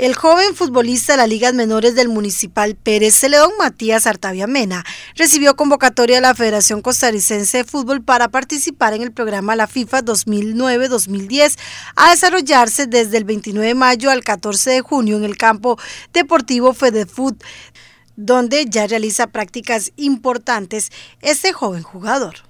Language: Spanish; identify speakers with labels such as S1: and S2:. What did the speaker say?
S1: El joven futbolista de las ligas menores del Municipal Pérez Celedón, Matías Artavia Mena, recibió convocatoria de la Federación Costarricense de Fútbol para participar en el programa La FIFA 2009-2010 a desarrollarse desde el 29 de mayo al 14 de junio en el campo deportivo Fedefut, donde ya realiza prácticas importantes este joven jugador.